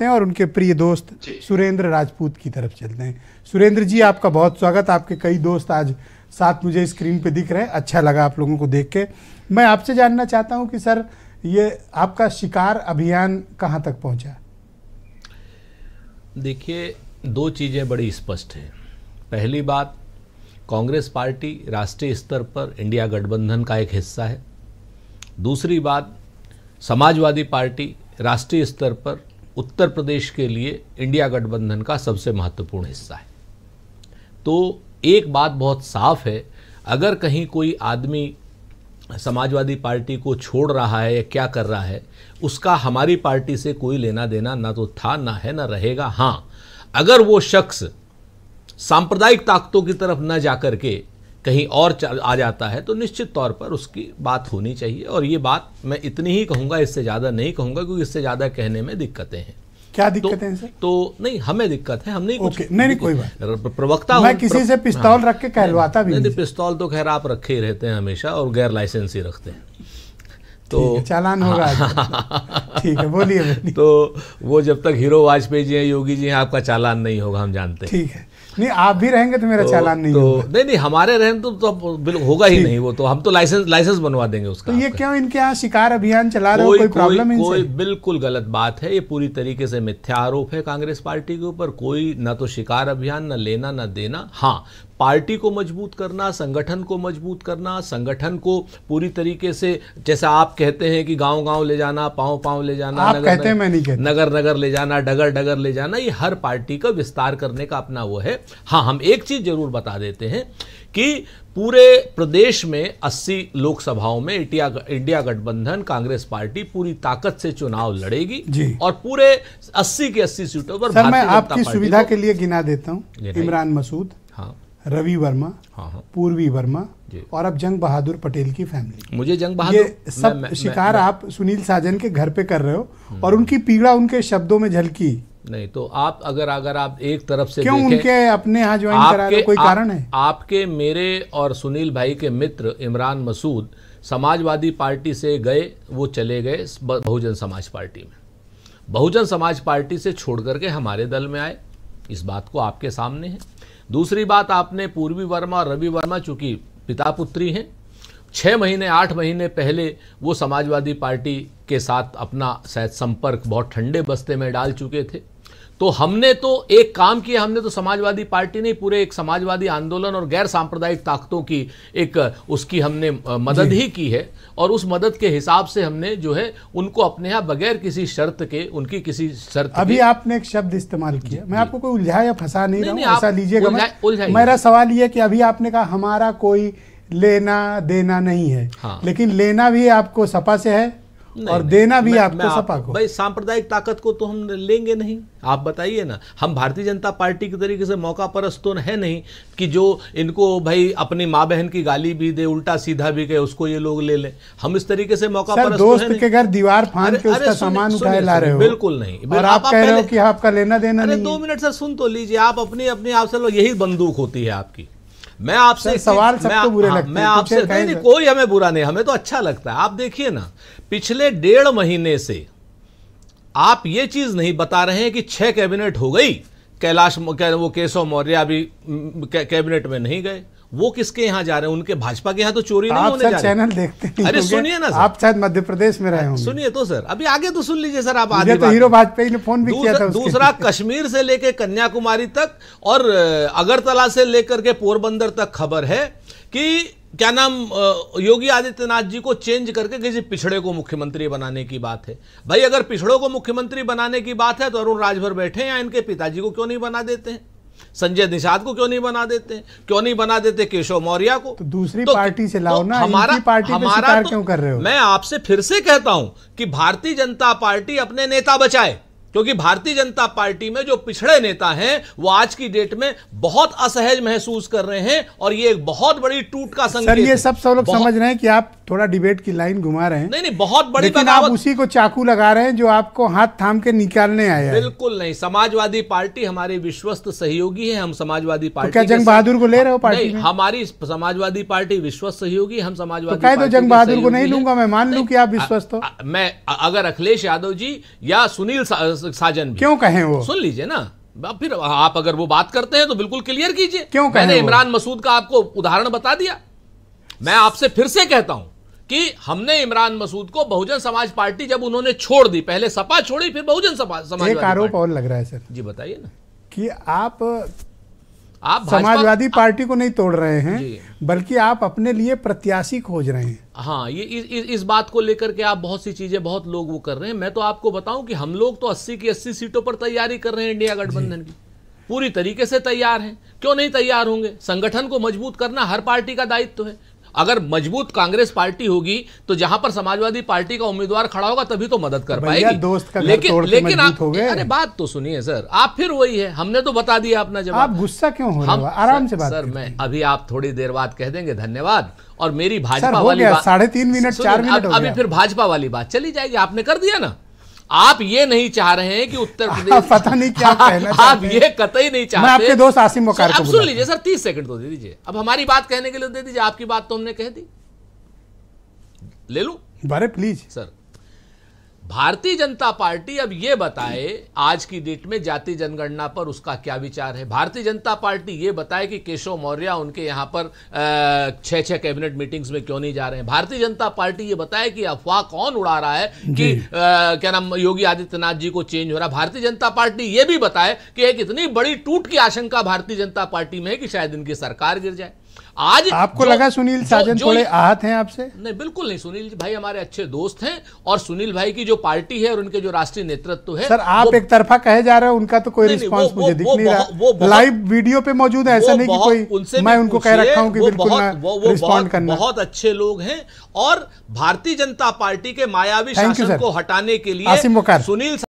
हैं और उनके प्रिय दोस्त सुरेंद्र राजपूत की तरफ चलते हैं सुरेंद्र जी आपका बहुत स्वागत आपके कई दोस्त आज साथ मुझे स्क्रीन पे दिख रहे हैं अच्छा लगा आप लोगों को देख के मैं आपसे जानना चाहता हूं कि सर ये आपका शिकार अभियान कहां तक पहुंचा देखिए दो चीज़ें बड़ी स्पष्ट है पहली बात कांग्रेस पार्टी राष्ट्रीय स्तर पर इंडिया गठबंधन का एक हिस्सा है दूसरी बात समाजवादी पार्टी राष्ट्रीय स्तर पर उत्तर प्रदेश के लिए इंडिया गठबंधन का सबसे महत्वपूर्ण हिस्सा है तो एक बात बहुत साफ है अगर कहीं कोई आदमी समाजवादी पार्टी को छोड़ रहा है या क्या कर रहा है उसका हमारी पार्टी से कोई लेना देना ना तो था ना है ना रहेगा हाँ अगर वो शख्स सांप्रदायिक ताकतों की तरफ न जाकर के कहीं और आ जाता है तो निश्चित तौर पर उसकी बात होनी चाहिए और ये बात मैं इतनी ही कहूँगा इससे ज़्यादा नहीं कहूँगा क्योंकि इससे ज़्यादा कहने में दिक्कतें हैं क्या तो- दिक्कतें तो, सर तो नहीं हमें दिक्कत है हम नहीं कुछ नहीं नहीं कोई बात प्रवक्ता मैं किसी से पिस्तौल रख के हाँ। कहलवाता भी नहीं पिस्तौल तो खैर आप रखे ही रहते हैं हमेशा और गैर लाइसेंस ही रखते हैं तो चालान होगा हाँ। ठीक है बोलिए तो वो जब तक हीरो वाजपेयी जी हैं योगी जी हैं आपका चालान नहीं होगा हम जानते हैं ठीक है नहीं आप भी रहेंगे तो मेरा तो, चालान नहीं तो नहीं नहीं हमारे रहें तो, तो बिल्कुल होगा ही नहीं वो तो हम तो लाइसेंस लाइसेंस बनवा देंगे उसका तो ये क्यों इनके यहाँ शिकार अभियान चला रहे हो कोई प्रॉब्लम कोई, कोई बिल्कुल गलत बात है ये पूरी तरीके से मिथ्या आरोप है कांग्रेस पार्टी के ऊपर कोई ना तो शिकार अभियान ना लेना ना देना हाँ पार्टी को मजबूत करना संगठन को मजबूत करना संगठन को पूरी तरीके से जैसा आप कहते हैं कि गांव गांव ले जाना पांव पांव ले जाना आप नगर, कहते नगर, मैं नहीं कहते। नगर नगर ले जाना डगर डगर ले जाना ये हर पार्टी का विस्तार करने का अपना वो है है हाँ हम एक चीज़ जरूर बता देते हैं कि पूरे प्रदेश में 80 लोकसभाओं में इंडिया इंडिया गठबंधन कांग्रेस पार्टी पूरी ताकत से चुनाव लड़ेगी जी। और पूरे 80 के 80 सीटों पर सर मैं आपकी सुविधा के लिए गिना देता हूँ इमरान मसूद हाँ रवि वर्मा हाँ हाँ पूर्वी वर्मा और अब जंग बहादुर पटेल की फैमिली मुझे जंग बहादुर ये सब मैं, मैं, शिकार मैं, आप सुनील साजन के घर पे कर रहे हो हम्म। और उनकी पीड़ा उनके शब्दों में झलकी नहीं तो आप अगर अगर आप एक तरफ से क्यों उनके अपने यहाँ ज्वाइन करा रहे कोई आप, कारण है आपके मेरे और सुनील भाई के मित्र इमरान मसूद समाजवादी पार्टी से गए वो चले गए बहुजन समाज पार्टी में बहुजन समाज पार्टी से छोड़ करके हमारे दल में आए इस बात को आपके सामने है दूसरी बात आपने पूर्वी वर्मा और रवि वर्मा चूंकि पिता पुत्री हैं छः महीने आठ महीने पहले वो समाजवादी पार्टी के साथ अपना शायद संपर्क बहुत ठंडे बस्ते में डाल चुके थे तो हमने तो एक काम किया हमने तो समाजवादी पार्टी नहीं पूरे एक समाजवादी आंदोलन और गैर सांप्रदायिक ताकतों की एक उसकी हमने मदद ही की है और उस मदद के हिसाब से हमने जो है उनको अपने यहाँ बगैर किसी शर्त के उनकी किसी शर्त अभी आपने एक शब्द इस्तेमाल किया मैं आपको कोई उलझा या फंसा नहीं, नहीं, नहीं ऐसा लीजिएगा मेरा सवाल ये कि अभी आपने कहा हमारा कोई लेना देना नहीं है हाँ। लेकिन लेना भी आपको सपा से है और देना भी आपको आप, सपा को भाई सांप्रदायिक ताकत को तो हम लेंगे नहीं आप बताइए ना हम भारतीय जनता पार्टी के तरीके से मौका परस्त तो है नहीं कि जो इनको भाई अपनी माँ बहन की गाली भी दे उल्टा सीधा भी कहे उसको ये लोग ले ले हम इस तरीके से मौका सर, परस्त तो दोस्त तो के घर दीवार फान के उसका सामान उठाए ला रहे हो बिल्कुल नहीं और आप कह रहे हो कि आपका लेना देना नहीं दो मिनट सर सुन तो लीजिए आप अपनी अपनी आप से यही बंदूक होती है आपकी मैं आपसे सवाल तो बुरे हाँ, लगते मैं आपसे नहीं नहीं कोई हमें बुरा नहीं हमें तो अच्छा लगता है आप देखिए ना पिछले डेढ़ महीने से आप ये चीज नहीं बता रहे हैं कि छह कैबिनेट हो गई कैलाश वो केशव मौर्य अभी कैबिनेट में नहीं गए वो किसके यहाँ जा रहे हैं उनके भाजपा के यहाँ तो चोरी नहीं होने जा रही चैनल देखते हैं अरे सुनिए ना आप शायद मध्य प्रदेश में रहे होंगे सुनिए तो सर अभी आगे तो सुन लीजिए सर आप आगे तो हीरो वाजपेयी ने फोन भी किया था दूसरा कश्मीर से लेकर कन्याकुमारी तक और अगरतला से लेकर के पोरबंदर तक खबर है कि क्या नाम योगी आदित्यनाथ जी को चेंज करके किसी पिछड़े को मुख्यमंत्री बनाने की बात है भाई अगर पिछड़ों को मुख्यमंत्री बनाने की बात है तो अरुण राजभर बैठे या इनके पिताजी को क्यों नहीं बना देते हैं संजय निषाद को क्यों नहीं बना देते क्यों नहीं बना देते केशव मौर्य को तो दूसरी तो, पार्टी से तो लाओ तो ना हमारा पार्टी हमारा तो, क्यों कर रहे हो मैं आपसे फिर से कहता हूं कि भारतीय जनता पार्टी अपने नेता बचाए क्योंकि भारतीय जनता पार्टी में जो पिछड़े नेता हैं वो आज की डेट में बहुत असहज महसूस कर रहे हैं और ये एक बहुत बड़ी टूट का संकेत ये सब सब लोग समझ रहे हैं कि आप थोड़ा डिबेट की लाइन घुमा रहे हैं नहीं नहीं बहुत बड़ी लेकिन आप उसी को चाकू लगा रहे हैं जो आपको हाथ थाम के निकालने आए बिल्कुल नहीं समाजवादी पार्टी हमारे विश्वस्त सहयोगी है हम समाजवादी तो पार्टी क्या जंग बहादुर को ले रहे हो पार्टी हमारी समाजवादी पार्टी विश्वस्त सहयोगी हम तो समाजवादी तो, जंग बहादुर को नहीं लूंगा मैं मान लू की आप विश्वस्त हो मैं अगर अखिलेश यादव जी या सुनील साजन भी क्यों कहें वो सुन लीजिए ना अब फिर आप अगर वो बात करते हैं तो बिल्कुल क्लियर कीजिए क्यों मैंने इमरान मसूद का आपको उदाहरण बता दिया मैं आपसे फिर से कहता हूं कि हमने इमरान मसूद को बहुजन समाज पार्टी जब उन्होंने छोड़ दी पहले सपा छोड़ी फिर बहुजन समाज समाज एक आरोप और लग रहा है सर जी बताइए ना कि आप आप समाजवादी पार्टी को नहीं तोड़ रहे हैं बल्कि आप अपने लिए प्रत्याशी खोज रहे हैं हाँ ये इ, इ, इस बात को लेकर के आप बहुत सी चीजें बहुत लोग वो कर रहे हैं मैं तो आपको बताऊं कि हम लोग तो 80 की 80 सीटों पर तैयारी कर रहे हैं इंडिया गठबंधन की पूरी तरीके से तैयार हैं क्यों नहीं तैयार होंगे संगठन को मजबूत करना हर पार्टी का दायित्व तो है अगर मजबूत कांग्रेस पार्टी होगी तो जहां पर समाजवादी पार्टी का उम्मीदवार खड़ा होगा तभी तो मदद कर पाएगी दोस्त का लेकिन लेकिन आप अरे बात तो सुनिए सर आप फिर वही है हमने तो बता दिया अपना जवाब आप गुस्सा क्यों हो हम आराम से बात सर मैं अभी आप थोड़ी देर बाद कह देंगे धन्यवाद और मेरी भाजपा वाली साढ़े तीन मिनट चार मिनट अभी फिर भाजपा वाली बात चली जाएगी आपने कर दिया ना आप ये नहीं चाह रहे हैं कि उत्तर प्रदेश पता नहीं क्या कहना आप ये कतई नहीं चाहते मैं आपके दोस्त आसिम मुकार को सुन लीजिए सर तीस सेकंड तो दे दीजिए अब हमारी बात कहने के लिए दे दीजिए आपकी बात तो हमने कह दी ले लू बारे प्लीज सर भारतीय जनता पार्टी अब ये बताए आज की डेट में जाति जनगणना पर उसका क्या विचार है भारतीय जनता पार्टी ये बताए कि केशव मौर्य उनके यहाँ पर छह छह कैबिनेट मीटिंग्स में क्यों नहीं जा रहे हैं भारतीय जनता पार्टी ये बताए कि अफवाह कौन उड़ा रहा है कि आ, क्या नाम योगी आदित्यनाथ जी को चेंज हो रहा है भारतीय जनता पार्टी ये भी बताए कि एक इतनी बड़ी टूट की आशंका भारतीय जनता पार्टी में है कि शायद इनकी सरकार गिर जाए आज आपको लगा सुनील साजन थोड़े आहत हैं आपसे नहीं बिल्कुल नहीं सुनील भाई हमारे अच्छे दोस्त हैं और सुनील भाई की जो पार्टी है और उनके जो राष्ट्रीय नेतृत्व है सर आप एक तरफा कहे जा रहे हो उनका तो कोई रिस्पांस मुझे दिख नहीं रहा लाइव वीडियो पे मौजूद है ऐसा नहीं कि कोई मैं उनको कह रखा हूँ की बिल्कुल रिस्पॉन्ड करना बहुत अच्छे लोग हैं और भारतीय जनता पार्टी के मायावी शासन को हटाने के लिए सुनील